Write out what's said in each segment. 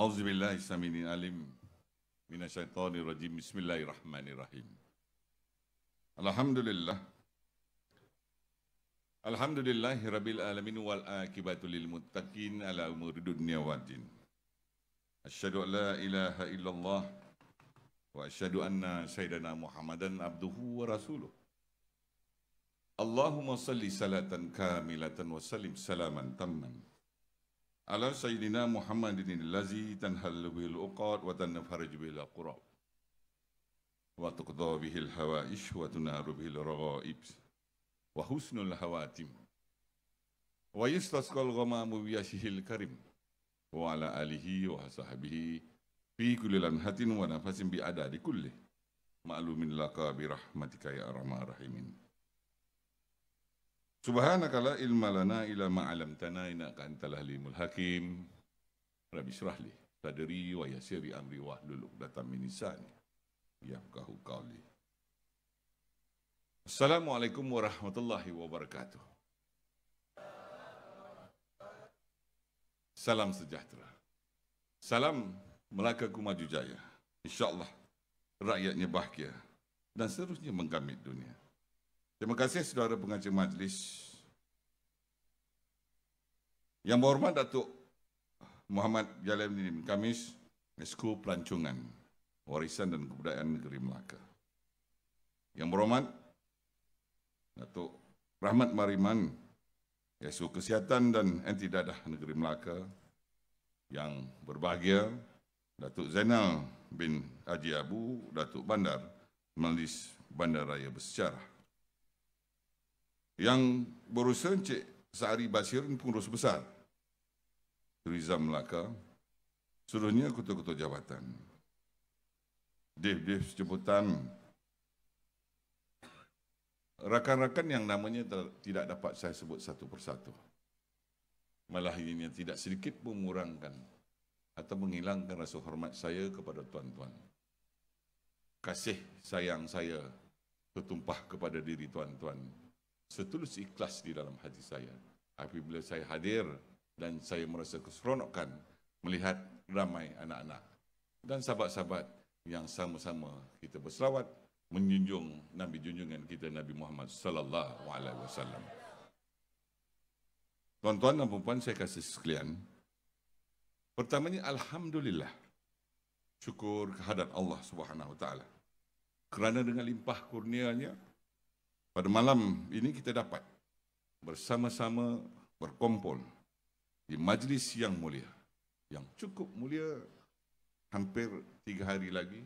Auzubillahi samini alim minasyaitonir rajim bismillahirrahmanirrahim Alhamdulillah Alhamdulillahi rabbil alamin wal akibatu lil muttaqin ala umuri dunya waddin Asyhadu an la ilaha illallah wa asyhadu anna sayyidina Muhammadan abduhu wa rasuluh Allahumma salli salatan kamilatan wa sallim salaman tamman على سيدنا محمد الذي تنهل به الأوقات وتنفرج به القرب وتقضى به الحوائج وتنار به الرغائب وحسن الهواتم ويستسقى الغمام بيشه الكريم وعلى آله وصحبه في كل لمحة ونفس بأداد كله معلوم لك برحمتك يا أرحم الراحمين Subhanaka la ilma lana ila ma'alamtana innaka antal limul hakim. Rabbi syrah li sadri wa yassir amri wa hlul 'uqdatam min lisani yafqahu qawli. Assalamualaikum warahmatullahi wabarakatuh. Salam sejahtera. Salam Melaka kumaju maju jaya. InsyaAllah rakyatnya bahagia dan seterusnya menggamit dunia. Terima kasih saudara pengajar majlis. Yang berhormat Datuk Muhammad Jalim Nidim Kamis, Esku Pelancongan, Warisan dan Kebudayaan Negeri Melaka. Yang berhormat Datuk Rahmat Mariman, Esku Kesihatan dan Anti Dadah Negeri Melaka. Yang berbahagia Datuk Zainal bin Haji Abu, Datuk Bandar, Malis Bandaraya Bersejarah. Yang berusaha Encik Sari Basir ini pengurus besar. Riza Melaka. Seluruhnya ketua-ketua jabatan. Dev-dev sejemputan. Rakan-rakan yang namanya tidak dapat saya sebut satu persatu. Malah ini tidak sedikit mengurangkan atau menghilangkan rasa hormat saya kepada tuan-tuan. Kasih sayang saya tertumpah kepada diri tuan-tuan setulus ikhlas di dalam hati saya. Apabila saya hadir dan saya merasa keseronokan melihat ramai anak-anak dan sahabat-sahabat yang sama-sama kita berselawat menjunjung Nabi junjungan kita Nabi Muhammad sallallahu alaihi wasallam. Tuan-tuan dan puan-puan saya kasih sekalian. Pertamanya alhamdulillah. Syukur kehadat Allah Subhanahu wa taala. Kerana dengan limpah kurnianya, pada malam ini kita dapat bersama-sama berkumpul di majlis yang mulia yang cukup mulia hampir tiga hari lagi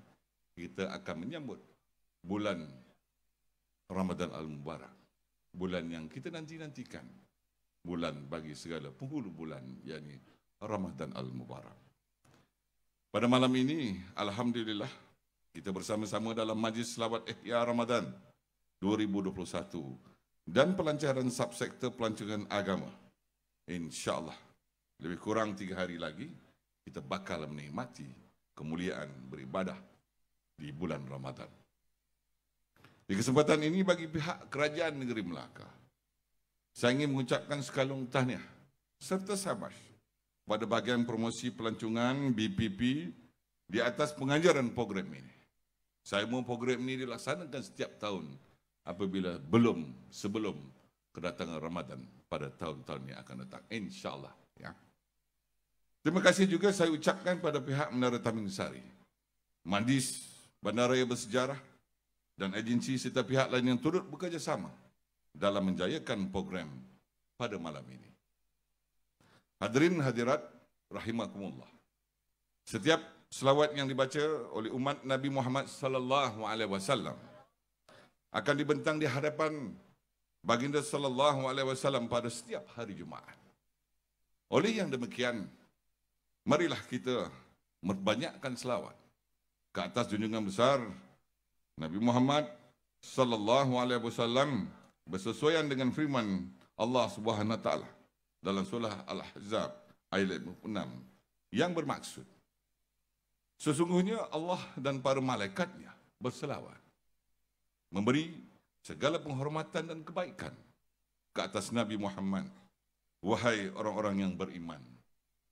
kita akan menyambut bulan Ramadan Al-Mubarak bulan yang kita nanti-nantikan bulan bagi segala penghulu bulan yakni Ramadan Al-Mubarak pada malam ini alhamdulillah kita bersama-sama dalam majlis selawat ihya Ramadan 2021 dan pelancaran subsektor pelancongan agama. InsyaAllah, lebih kurang tiga hari lagi, kita bakal menikmati kemuliaan beribadah di bulan Ramadan. Di kesempatan ini bagi pihak Kerajaan Negeri Melaka, saya ingin mengucapkan sekalung tahniah serta sabar pada bahagian promosi pelancongan BPP di atas pengajaran program ini. Saya mahu program ini dilaksanakan setiap tahun apabila belum sebelum kedatangan Ramadan pada tahun-tahun yang akan datang insyaallah ya terima kasih juga saya ucapkan pada pihak Menara Taman Sari Mandis Bandaraya bersejarah dan agensi serta pihak lain yang turut bekerjasama dalam menjayakan program pada malam ini Hadirin hadirat rahimakumullah setiap selawat yang dibaca oleh umat Nabi Muhammad sallallahu alaihi wasallam akan dibentang di hadapan baginda sallallahu alaihi wasallam pada setiap hari Jumaat. Oleh yang demikian, marilah kita memperbanyakkan selawat ke atas junjungan besar Nabi Muhammad sallallahu alaihi wasallam bersesuaian dengan firman Allah Subhanahu wa taala dalam surah Al-Ahzab ayat 6 yang bermaksud sesungguhnya Allah dan para malaikatnya berselawat memberi segala penghormatan dan kebaikan ke atas Nabi Muhammad. Wahai orang-orang yang beriman,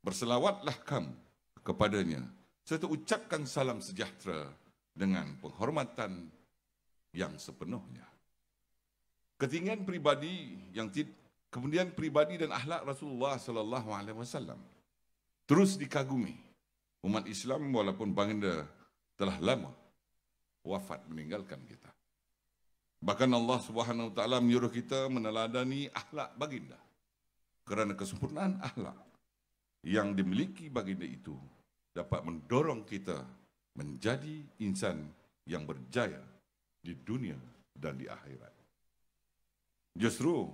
berselawatlah kamu kepadanya serta ucapkan salam sejahtera dengan penghormatan yang sepenuhnya. Ketinggian pribadi yang kemudian pribadi dan ahlak Rasulullah sallallahu alaihi wasallam terus dikagumi umat Islam walaupun baginda telah lama wafat meninggalkan kita. Bahkan Allah Subhanahu Wa Taala menyuruh kita meneladani ahlak baginda. Kerana kesempurnaan ahlak yang dimiliki baginda itu dapat mendorong kita menjadi insan yang berjaya di dunia dan di akhirat. Justru,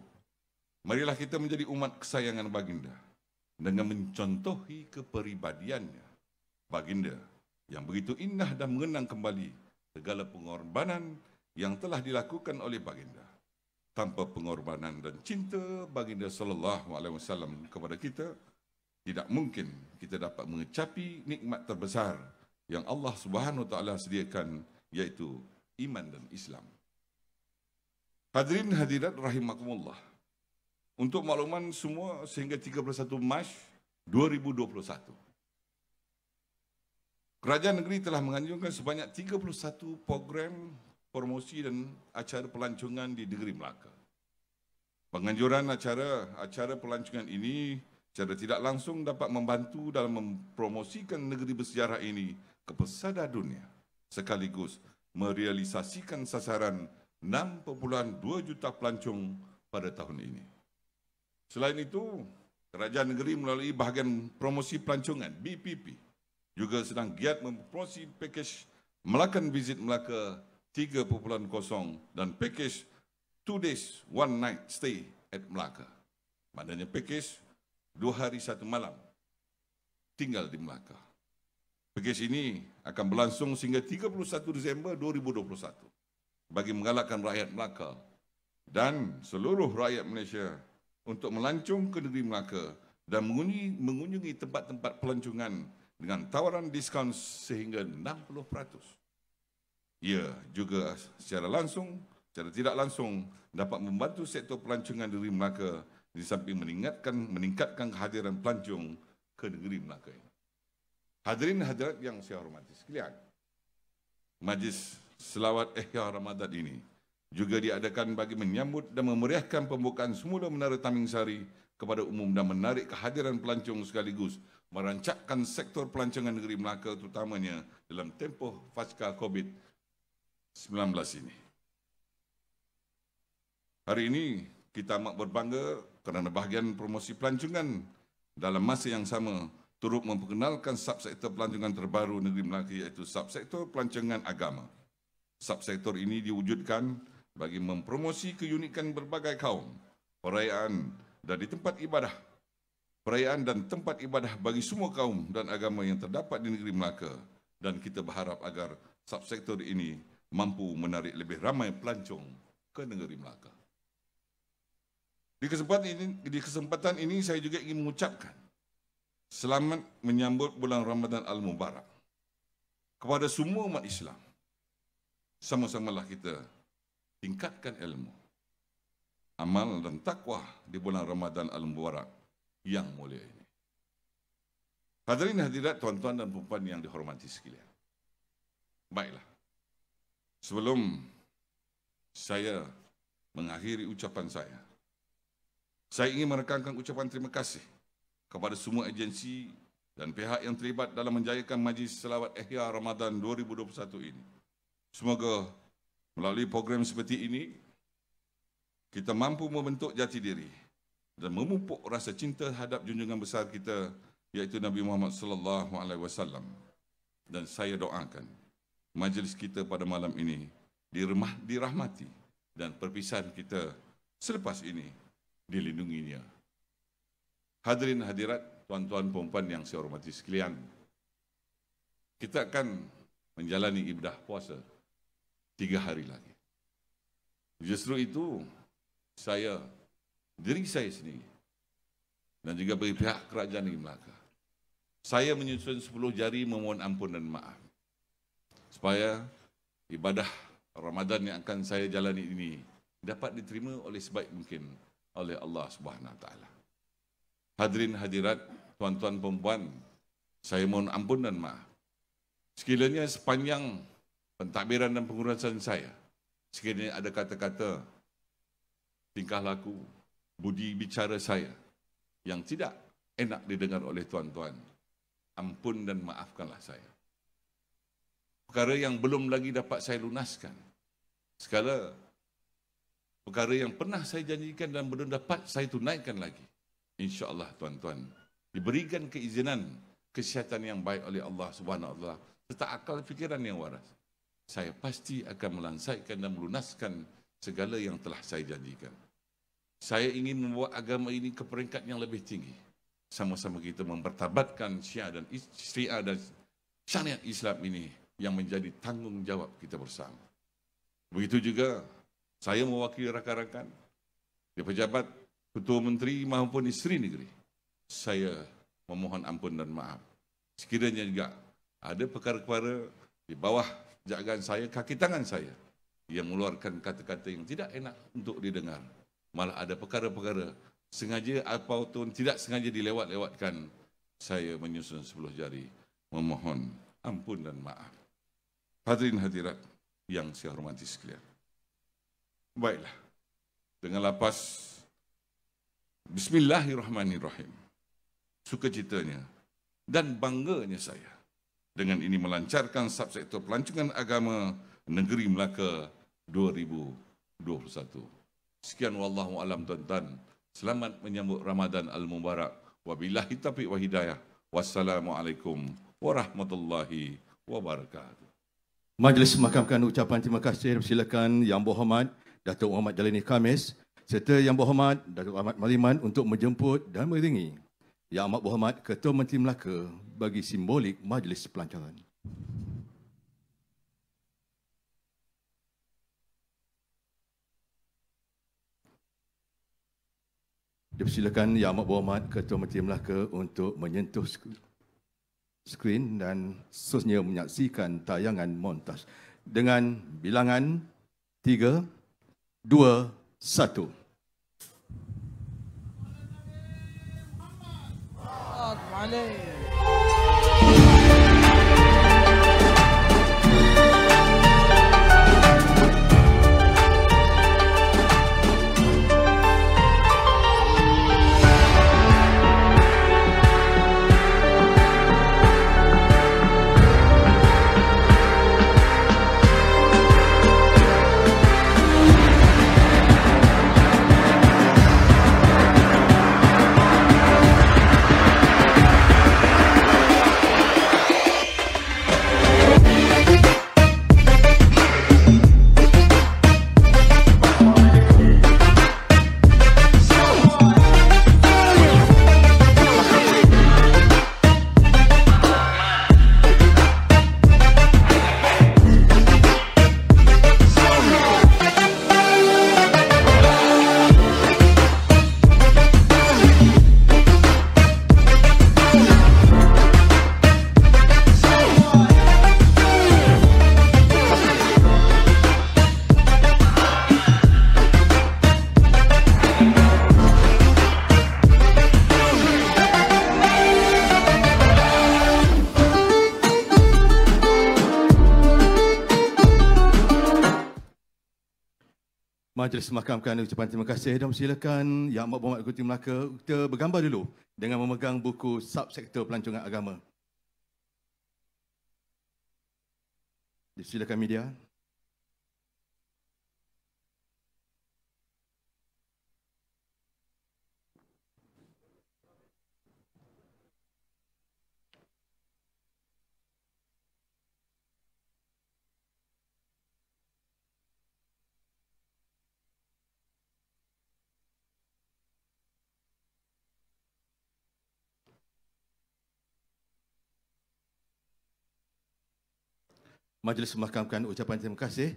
marilah kita menjadi umat kesayangan baginda dengan mencontohi kepribadiannya baginda yang begitu indah dan mengenang kembali segala pengorbanan yang telah dilakukan oleh baginda tanpa pengorbanan dan cinta baginda sallallahu alaihi wasallam kepada kita tidak mungkin kita dapat mengecapi nikmat terbesar yang Allah Subhanahu wa taala sediakan iaitu iman dan Islam. Hadirin hadirat rahimakumullah. Untuk makluman semua sehingga 31 Mac 2021. Kerajaan negeri telah menganjurkan sebanyak 31 program promosi dan acara pelancongan di negeri Melaka. Penganjuran acara acara pelancongan ini secara tidak langsung dapat membantu dalam mempromosikan negeri bersejarah ini ke pesada dunia sekaligus merealisasikan sasaran 6.2 juta pelancong pada tahun ini. Selain itu, Kerajaan Negeri melalui bahagian promosi pelancongan BPP juga sedang giat mempromosi pakej Melakan Visit Melaka 3.0 dan pakej 2 days 1 night stay at Melaka. Maknanya pakej 2 hari 1 malam tinggal di Melaka. Pakej ini akan berlangsung sehingga 31 Disember 2021 bagi menggalakkan rakyat Melaka dan seluruh rakyat Malaysia untuk melancung ke negeri Melaka dan mengunjungi, tempat-tempat pelancongan dengan tawaran diskaun sehingga 60% ia ya, juga secara langsung, secara tidak langsung dapat membantu sektor pelancongan negeri Melaka di samping meningkatkan meningkatkan kehadiran pelancong ke negeri Melaka ini. Hadirin hadirat yang saya hormati sekalian. Majlis Selawat Ihya Ramadan ini juga diadakan bagi menyambut dan memeriahkan pembukaan semula Menara Taming Sari kepada umum dan menarik kehadiran pelancong sekaligus merancakkan sektor pelancongan negeri Melaka terutamanya dalam tempoh fasca COVID-19. 19 ini. Hari ini kita amat berbangga kerana bahagian promosi pelancongan dalam masa yang sama turut memperkenalkan subsektor pelancongan terbaru negeri Melaka iaitu subsektor pelancongan agama. Subsektor ini diwujudkan bagi mempromosi keunikan berbagai kaum, perayaan dan di tempat ibadah. Perayaan dan tempat ibadah bagi semua kaum dan agama yang terdapat di negeri Melaka dan kita berharap agar subsektor ini mampu menarik lebih ramai pelancong ke negeri Melaka. Di kesempatan ini, di kesempatan ini saya juga ingin mengucapkan selamat menyambut bulan Ramadan Al-Mubarak kepada semua umat Islam. Sama-samalah kita tingkatkan ilmu, amal dan takwa di bulan Ramadan Al-Mubarak yang mulia ini. Hadirin hadirat, tuan-tuan dan puan-puan yang dihormati sekalian. Baiklah. Sebelum saya mengakhiri ucapan saya, saya ingin merekankan ucapan terima kasih kepada semua agensi dan pihak yang terlibat dalam menjayakan Majlis Selawat Ihya Ramadan 2021 ini. Semoga melalui program seperti ini, kita mampu membentuk jati diri dan memupuk rasa cinta hadap junjungan besar kita iaitu Nabi Muhammad sallallahu alaihi wasallam dan saya doakan majlis kita pada malam ini dirmah, dirahmati dan perpisahan kita selepas ini dilindungi dilindunginya. Hadirin hadirat, tuan-tuan perempuan yang saya hormati sekalian, kita akan menjalani ibadah puasa tiga hari lagi. Justru itu, saya, diri saya sendiri, dan juga bagi pihak kerajaan di Melaka, saya menyusun sepuluh jari memohon ampun dan maaf supaya ibadah Ramadan yang akan saya jalani ini dapat diterima oleh sebaik mungkin oleh Allah Subhanahu Wa Taala. Hadirin hadirat, tuan-tuan perempuan, saya mohon ampun dan maaf. Sekiranya sepanjang pentadbiran dan pengurusan saya, sekiranya ada kata-kata tingkah laku, budi bicara saya yang tidak enak didengar oleh tuan-tuan, ampun dan maafkanlah saya perkara yang belum lagi dapat saya lunaskan. Segala perkara yang pernah saya janjikan dan belum dapat saya tunaikan lagi. InsyaAllah tuan-tuan. Diberikan keizinan kesihatan yang baik oleh Allah subhanahu serta akal fikiran yang waras. Saya pasti akan melansaikan dan melunaskan segala yang telah saya janjikan. Saya ingin membawa agama ini ke peringkat yang lebih tinggi. Sama-sama kita mempertabatkan syiah dan syiah dan syariat Islam ini yang menjadi tanggungjawab kita bersama. Begitu juga saya mewakili rakan-rakan di pejabat Ketua Menteri maupun Isteri Negeri. Saya memohon ampun dan maaf. Sekiranya juga ada perkara-perkara di bawah jagaan saya, kaki tangan saya yang mengeluarkan kata-kata yang tidak enak untuk didengar. Malah ada perkara-perkara sengaja ataupun tidak sengaja dilewat-lewatkan saya menyusun sepuluh jari memohon ampun dan maaf. Hadirin hadirat yang saya hormati sekalian. Baiklah. Dengan lapas. Bismillahirrahmanirrahim. Sukacitanya dan bangganya saya. Dengan ini melancarkan subsektor pelancongan agama Negeri Melaka 2021. Sekian wallahu alam tuan-tuan. Selamat menyambut Ramadan Al-Mubarak. Wabillahi taufiq wa Wassalamualaikum warahmatullahi wabarakatuh. Majlis memakamkan ucapan terima kasih silakan Yang Berhormat Datuk Muhammad Jalini Khamis serta Yang Berhormat Datuk Ahmad Maliman untuk menjemput dan meringi Yang Amat Berhormat Ketua Menteri Melaka bagi simbolik majlis pelancaran. Dipersilakan Yang Amat Berhormat Ketua Menteri Melaka untuk menyentuh sekolah skrin dan seterusnya menyaksikan tayangan montas dengan bilangan 3 2 1 Allah Allah Majlis Mahkamah Mahkamahkan ucapan terima kasih dan silakan Yang Amat Berhormat Ikuti Melaka kita bergambar dulu dengan memegang buku subsektor pelancongan agama. Disilakan media. Majlis memakamkan ucapan terima kasih